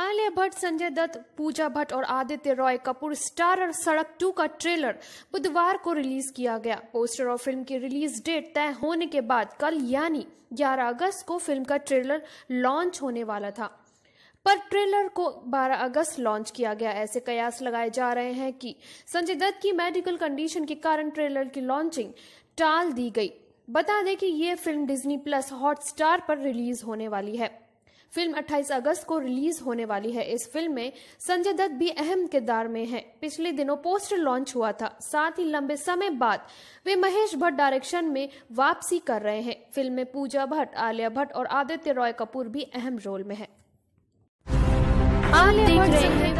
आलिया भट्ट संजय दत्त पूजा भट्ट और Aditya Roy Kapur starrer Sadak two का trailer बुधवार को रिलीज किया गया पोस्टर और फिल्म की रिलीज डेट तय होने के बाद कल यानी 11 अगस्त को फिल्म का ट्रेलर लॉन्च होने वाला था पर ट्रेलर को 12 अगस्त लॉन्च किया गया ऐसे कयास लगाए जा रहे हैं कि संजय दत्त की मेडिकल कंडीशन के कारण ट्रेलर की लॉन्चिंग टाल दी गई बता दें कि ये फिल्म डिज्नी प्लस हॉटस्टार पर रिलीज होने वाली है फिल्म 28 अगस्त को रिलीज होने वाली है इस फिल्म में संजय दत्त भी अहम किरदार में है पिछले दिनों पोस्टर लॉन्च हुआ था साथ ही लंबे समय बाद वे महेश भट्ट डायरेक्शन में वापसी कर रहे हैं फिल्म में पूजा भट्ट आलिया भट्ट और आदित्य रॉय कपूर भी अहम रोल में है आलिया भट्ट